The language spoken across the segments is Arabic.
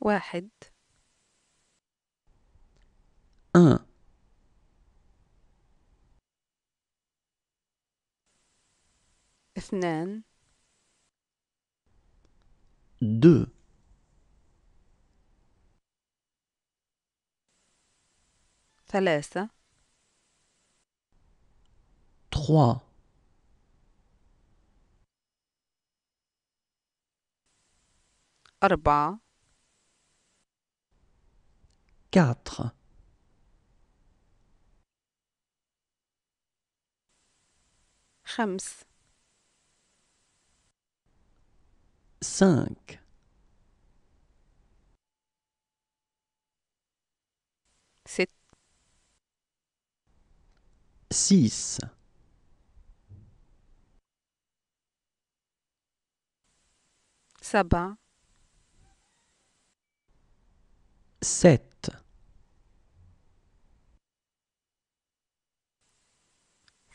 واحد أه. اثنان دو ثلاثة تخوا أربعة 4 5 5 7 6 7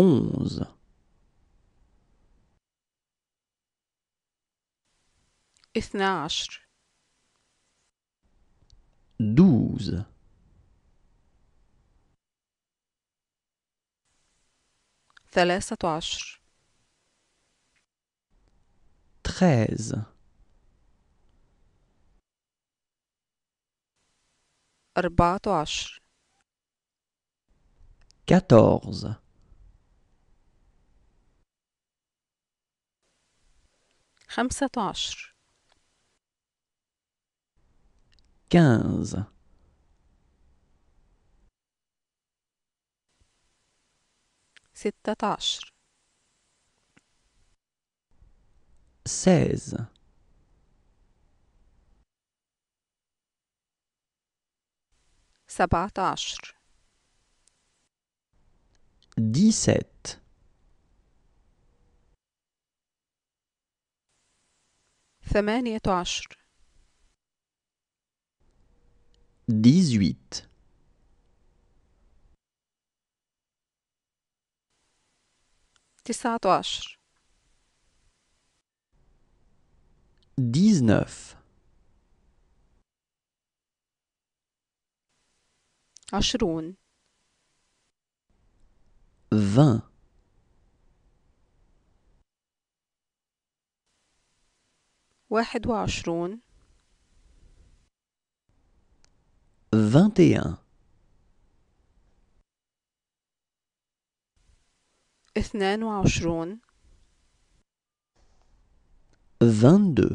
onze. اثنا عشر douze, ثلاثة عشر treize, أربعة عشر quatorze خمسة عشر quinze ستة عشر seize سبعة عشر dix ثمانية عشر dix-huit, تسعة عشر dix-neuf, عشرون vingt, واحد وعشرون vingt اثنان وعشرون vingt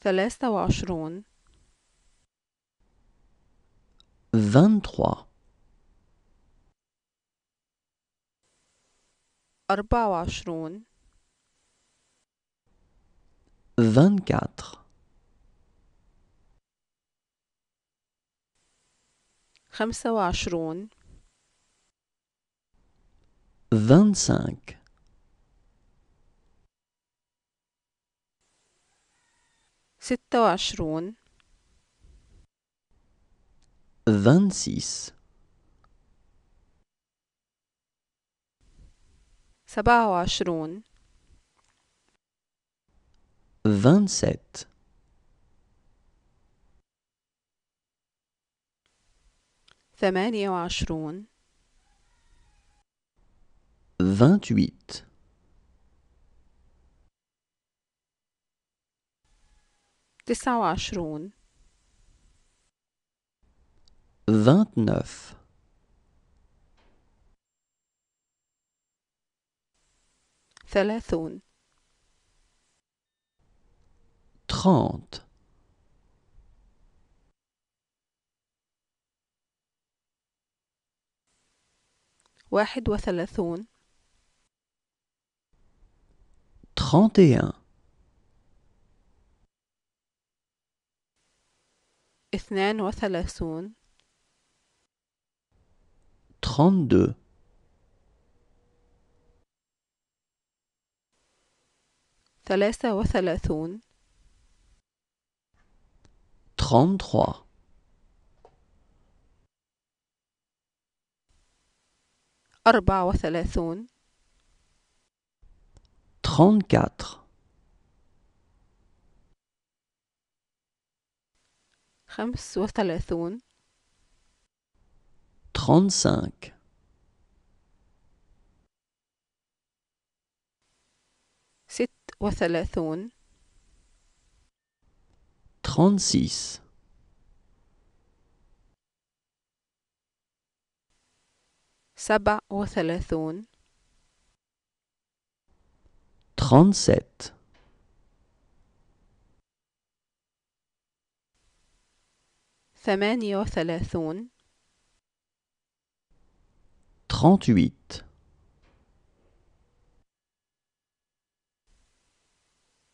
ثلاثة وعشرون vingt أربعة وعشرون vingt-quatre, خمسة وعشرون ستة وعشرون سبعة وعشرون vingt-sept ثمانية وعشرون تسعة وعشرون ثلاثون تخانت واحد وثلاثون trente اثنان وثلاثون trente ثلاثة وثلاثون 33 أربعة وثلاثون 34 خمس وثلاثون 35 وثلاثون 36 سبع وثلاثون 37 ثمانية وثلاثون 38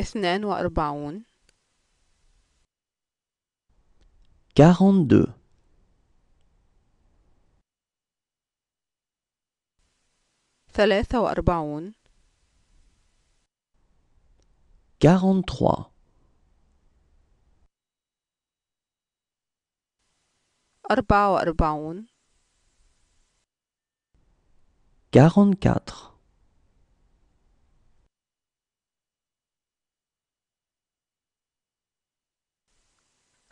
اثنان وأربعون 42 ثلاثة وأربعون 43 أربعة وأربعون 44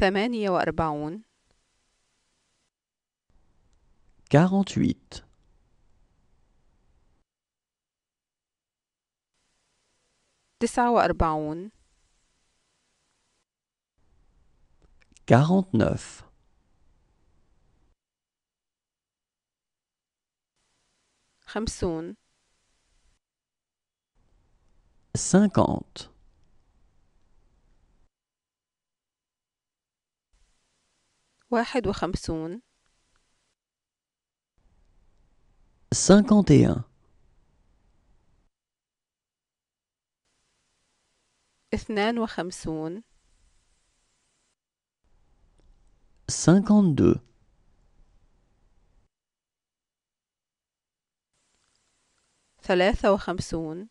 ثمانية وأربعون 48 تسعة وأربعون 49 خمسون 50 wahidu hamsoon. 51. ithna wa 52. thaleth wa 53.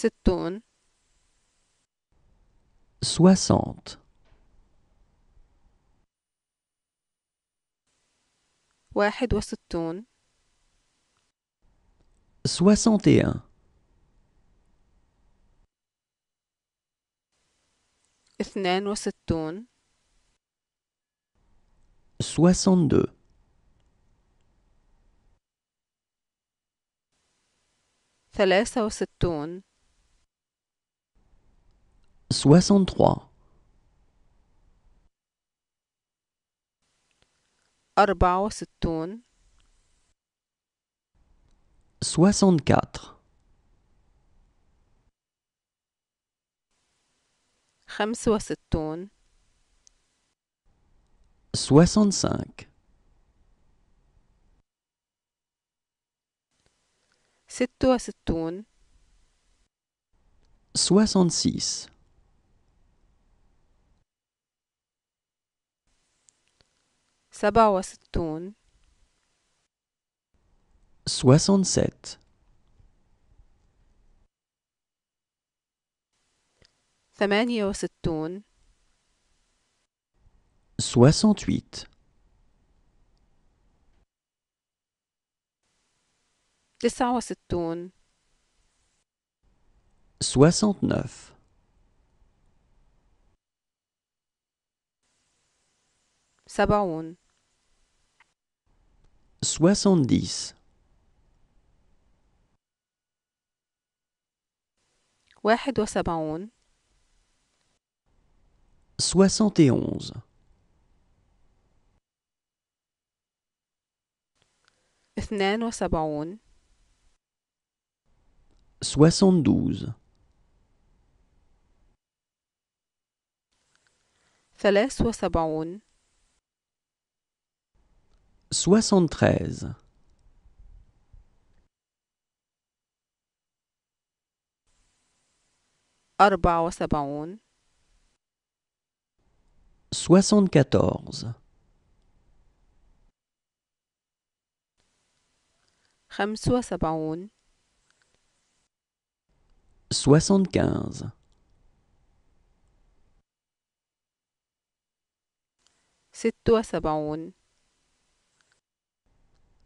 ستون سوسانت واحد وستون soixante اثنان وستون سوسانتو ثلاثة وستون soixante-trois 64 65 soixante-quatre soixante-cinq soixante-six سبعة وستون سوسنسات ثمانية وستون تويت تسعة وستون سوسنتنف سبعون 70 71 71 72 72 72 soixante-treize 75 75 soixante-quatorze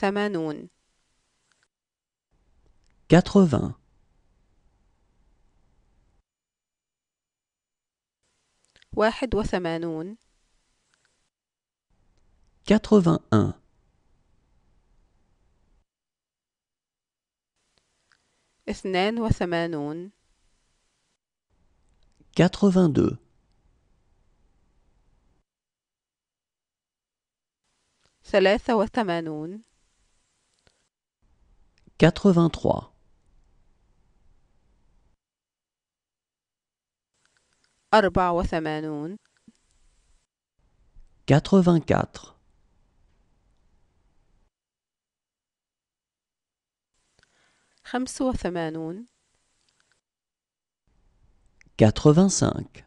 ثمانون واحد وثمانون quatre اثنان وثمانون quatre ثلاثه وثمانون 83 84 85 85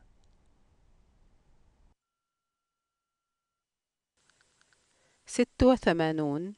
86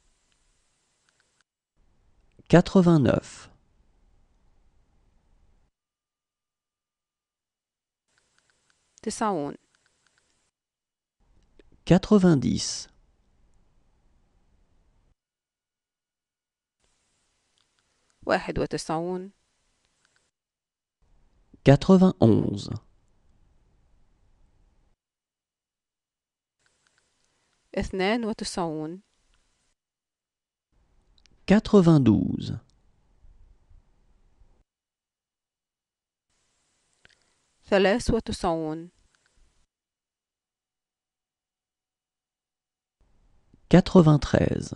89 91 90 91 91 92 quatre-vingt-douze. ثلاث وتسعون quatre-vingt-treize,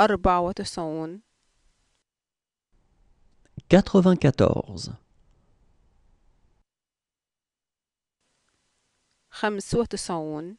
أربع وتسعون quatre-vingt-quatorze, خمس وتسعون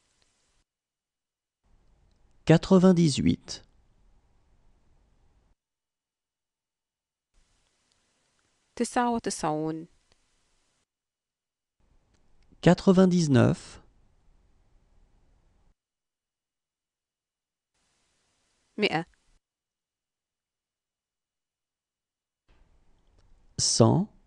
98 99 99 100 100